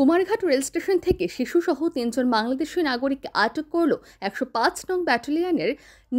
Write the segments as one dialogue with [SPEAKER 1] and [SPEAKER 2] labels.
[SPEAKER 1] Kumarghat rail station থেকে শিশুসহ তিনজন বাংলাদেশি নাগরিককে আটক করল একশো পাঁচ নং ব্যাটালিয়নের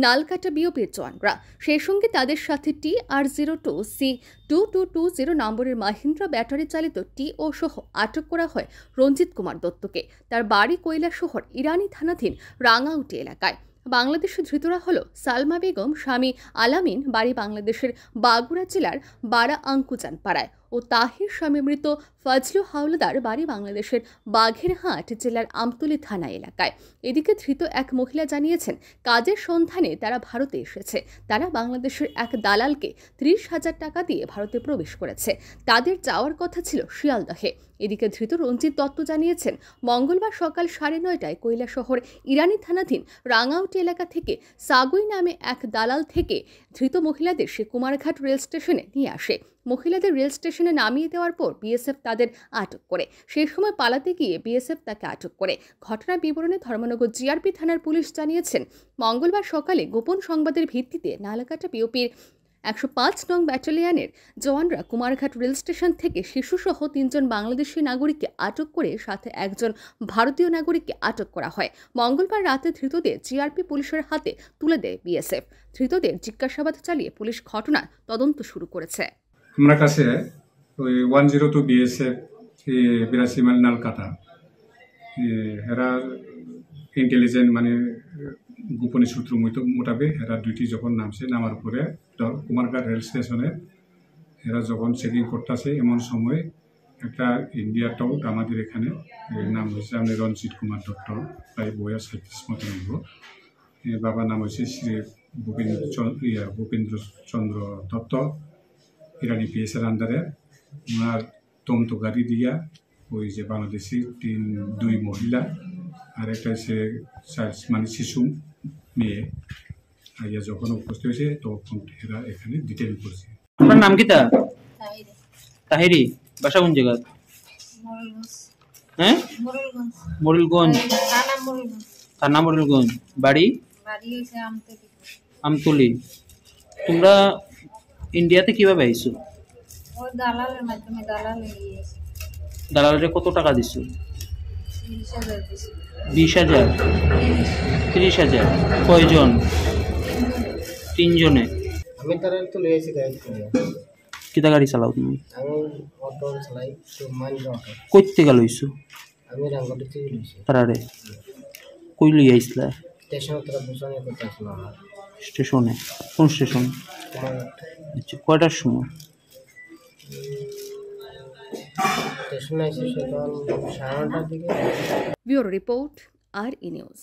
[SPEAKER 1] নালকাটা বিওপির জওয়ানরা সেই সঙ্গে তাদের সাথে T R zero two C two two two zero নম্বরের মাহিন্দ্রা ব্যাটারি চালিত টি ও সহ আটক করা হয় রঞ্জিত কুমার দত্তকে তার বাড়ি কৈলা শহর ইরানি থানাধীন রাঙাউটি এলাকায় বাংলাদেশের ধৃতরা হল সালমা বেগম স্বামী আলামিন বাড়ি বাংলাদেশের বাগুড়া জেলার বারা আঙ্কুচান পাড়ায় ও তাহির স্বামী মৃত ফজলু হাওলাদার বাড়ি বাংলাদেশের বাঘেরহাট জেলার আমতলি থানা এলাকায় এদিকে ধৃত এক মহিলা জানিয়েছেন কাজের সন্ধানে তারা ভারতে এসেছে তারা বাংলাদেশের এক দালালকে ত্রিশ হাজার টাকা দিয়ে ভারতে প্রবেশ করেছে তাদের যাওয়ার কথা ছিল শিয়ালদহে এদিকে ধৃত রঞ্জিত দত্ত জানিয়েছেন মঙ্গলবার সকাল সাড়ে নয়টায় কৈলা শহর ইরানি থানাধীন রাঙাউটি এলাকা থেকে সাগুই নামে এক দালাল থেকে ধৃত মহিলাদের সে কুমারঘাট রেল স্টেশনে নিয়ে আসে মহিলাদের রেল স্টেশন স্টেশনে নামিয়ে দেওয়ার পর বিএসএফ তাদের আটক করে সেই সময় পালাতে গিয়ে বিএসএফ তাকে আটক করে ঘটনার বিবরণে ধর্মনগর জিআরপি থানার পুলিশ জানিয়েছেন মঙ্গলবার সকালে গোপন সংবাদের ভিত্তিতে নালাকাটা বিওপির একশো পাঁচ নং ব্যাটালিয়ানের জওয়ানরা কুমারঘাট রেল স্টেশন থেকে শিশুসহ তিনজন বাংলাদেশি নাগরিককে আটক করে সাথে একজন ভারতীয় নাগরিককে আটক করা হয় মঙ্গলবার রাতে ধৃতদের জিআরপি পুলিশের হাতে তুলে দেয় বিএসএফ ধৃতদের জিজ্ঞাসাবাদ চালিয়ে পুলিশ ঘটনার তদন্ত শুরু করেছে
[SPEAKER 2] আমরা কাছে ওই ওয়ান জিরো টু বিএসএফ বিরাসিমান নালকাটা এরা ইন্টেলিজেন্ট মানে গোপনে সূত্র মোটাবে এরা দুইটি যখন নামছে নামার পরে কুমারঘাট রেল স্টেশনে এরা যখন চেকিং করতেছে এমন সময় একটা ইন্ডিয়া টাউট আমাদের এখানে নাম হয়েছে আমি রঞ্জিত কুমার দত্ত প্রায় বয়স সাঁত্রিশ মতো নিব বাবার নাম হয়েছে শ্রী ভূপেন্দ্র চন্দ্র ভূপেন্দ্র চন্দ্র দত্ত ইরানি পিএসের আন্ডারে ওনার তন্তু গাড়ি দিয়া ওই যে বাংলাদেশি তিন দুই মহিলা আর একটা হচ্ছে মানে শিশু মেয়ে আইয়া যখন উপস্থিত হয়েছে তখন এরা এখানে ডিটেল করছে আপনার নাম কি তা
[SPEAKER 3] তাহিরি বাসা কোন জায়গা হ্যাঁ মরিলগঞ্জ থানা মরিলগঞ্জ বাড়ি আমতলি তোমরা ইন্ডিয়াতে কিভাবে আইছো দালালের কত টাকা দিছো বিশ হাজার তিরিশ হাজার কয়জন তিনজনে আমি তারা তো লিয়েছি কিতা গাড়ি চালাও তুমি আমি অটো চালাই গেল আমি তারারে কই লই আইসলা স্টেশনে তারা স্টেশনে কোন স্টেশন আচ্ছা, কয়টার সময়
[SPEAKER 1] bureau report R E news